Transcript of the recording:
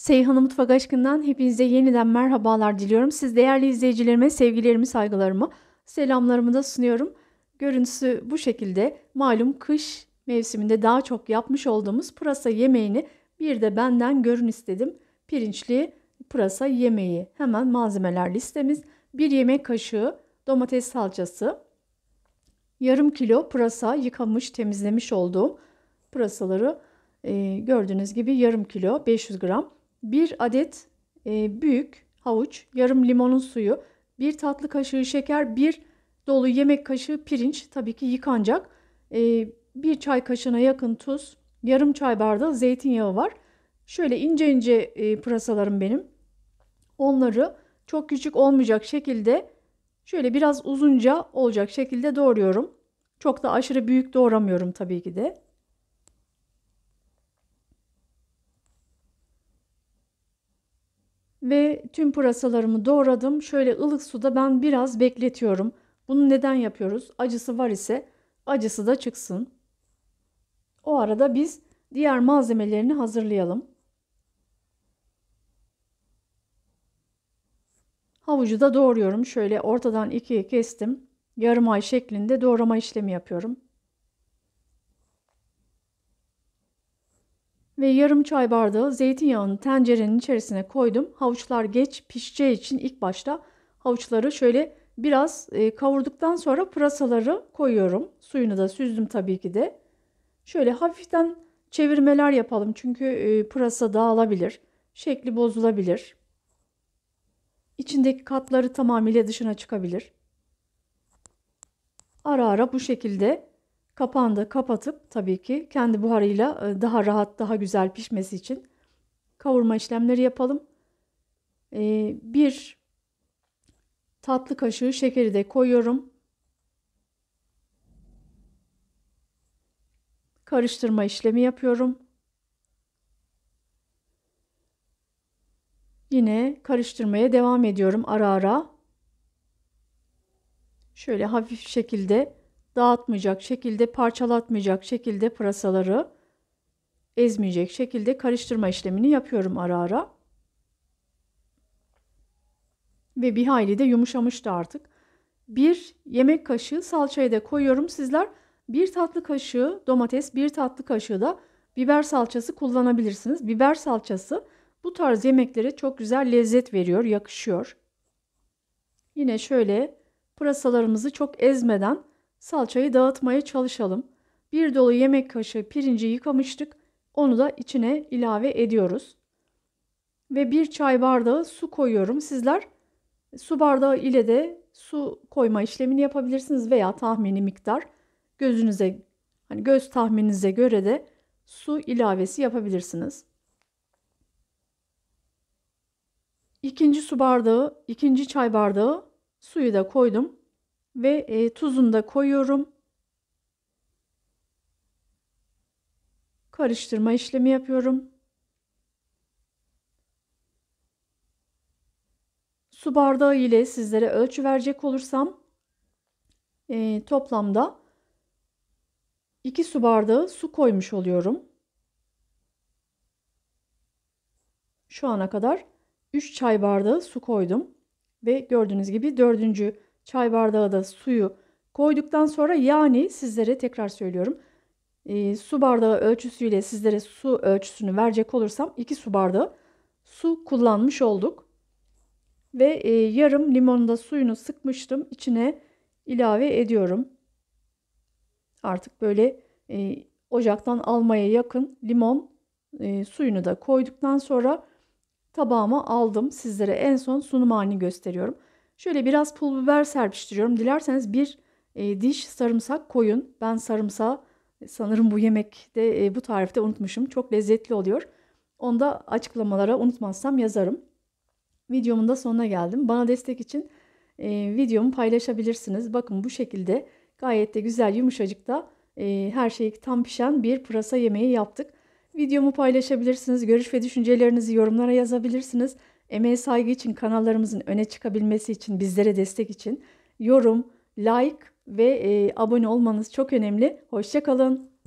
Seyhan'ı Mutfak Aşkı'ndan hepinize yeniden merhabalar diliyorum. Siz değerli izleyicilerime sevgilerimi, saygılarımı, selamlarımı da sunuyorum. Görüntüsü bu şekilde. Malum kış mevsiminde daha çok yapmış olduğumuz pırasa yemeğini bir de benden görün istedim. Pirinçli pırasa yemeği. Hemen malzemeler listemiz. Bir yemek kaşığı domates salçası. Yarım kilo pırasa yıkamış temizlemiş olduğum pırasaları e, gördüğünüz gibi yarım kilo 500 gram 1 adet e, büyük havuç, yarım limonun suyu, 1 tatlı kaşığı şeker, 1 dolu yemek kaşığı pirinç tabii ki yıkanacak. E, 1 çay kaşığına yakın tuz, yarım çay bardağı zeytinyağı var. Şöyle ince ince e, pırasalarım benim. Onları çok küçük olmayacak şekilde şöyle biraz uzunca olacak şekilde doğruyorum. Çok da aşırı büyük doğramıyorum tabii ki de. ve tüm pırasalarımı doğradım. Şöyle ılık suda ben biraz bekletiyorum. Bunu neden yapıyoruz? Acısı var ise acısı da çıksın. O arada biz diğer malzemelerini hazırlayalım. Havucu da doğruyorum. Şöyle ortadan ikiye kestim. Yarım ay şeklinde doğrama işlemi yapıyorum. ve yarım çay bardağı zeytinyağını tencerenin içerisine koydum. Havuçlar geç pişeceği için ilk başta havuçları şöyle biraz e, kavurduktan sonra pırasaları koyuyorum. Suyunu da süzdüm tabii ki de. Şöyle hafiften çevirmeler yapalım çünkü e, pırasa dağılabilir, şekli bozulabilir. İçindeki katları tamamıyla dışına çıkabilir. Ara ara bu şekilde Kapağını da kapatıp tabii ki kendi buharıyla e, daha rahat, daha güzel pişmesi için kavurma işlemleri yapalım. Ee, bir tatlı kaşığı şekeri de koyuyorum. Karıştırma işlemi yapıyorum. Yine karıştırmaya devam ediyorum ara ara. Şöyle hafif şekilde dağıtmayacak şekilde, parçalatmayacak şekilde pırasaları ezmeyecek şekilde karıştırma işlemini yapıyorum ara ara. Ve bir hayli de yumuşamıştı artık. Bir yemek kaşığı salçayı da koyuyorum. Sizler bir tatlı kaşığı domates, bir tatlı kaşığı da biber salçası kullanabilirsiniz. Biber salçası bu tarz yemeklere çok güzel lezzet veriyor, yakışıyor. Yine şöyle pırasalarımızı çok ezmeden Salçayı dağıtmaya çalışalım. Bir dolu yemek kaşığı pirinci yıkamıştık. Onu da içine ilave ediyoruz. Ve bir çay bardağı su koyuyorum. Sizler su bardağı ile de su koyma işlemini yapabilirsiniz veya tahmini miktar gözünüze hani göz tahmininize göre de su ilavesi yapabilirsiniz. İkinci su bardağı, ikinci çay bardağı suyu da koydum ve e, tuzunu da koyuyorum. Karıştırma işlemi yapıyorum. Su bardağı ile sizlere ölçü verecek olursam e, toplamda 2 su bardağı su koymuş oluyorum. Şu ana kadar 3 çay bardağı su koydum ve gördüğünüz gibi dördüncü çay bardağı da suyu koyduktan sonra yani sizlere tekrar söylüyorum. E, su bardağı ölçüsüyle sizlere su ölçüsünü verecek olursam 2 su bardağı su kullanmış olduk. Ve e, yarım limonda suyunu sıkmıştım. İçine ilave ediyorum. Artık böyle e, ocaktan almaya yakın limon e, suyunu da koyduktan sonra tabağıma aldım. Sizlere en son sunum halini gösteriyorum. Şöyle biraz pul biber serpiştiriyorum. Dilerseniz bir e, diş sarımsak koyun. Ben sarımsağı e, sanırım bu yemekte e, bu tarifte unutmuşum. Çok lezzetli oluyor. Onu da açıklamalara unutmazsam yazarım. Videomun da sonuna geldim. Bana destek için e, videomu paylaşabilirsiniz. Bakın bu şekilde gayet de güzel yumuşacıkta e, her şeyi tam pişen bir pırasa yemeği yaptık. Videomu paylaşabilirsiniz. Görüş ve düşüncelerinizi yorumlara yazabilirsiniz emeğe saygı için kanallarımızın öne çıkabilmesi için bizlere destek için yorum, like ve e, abone olmanız çok önemli. Hoşçakalın.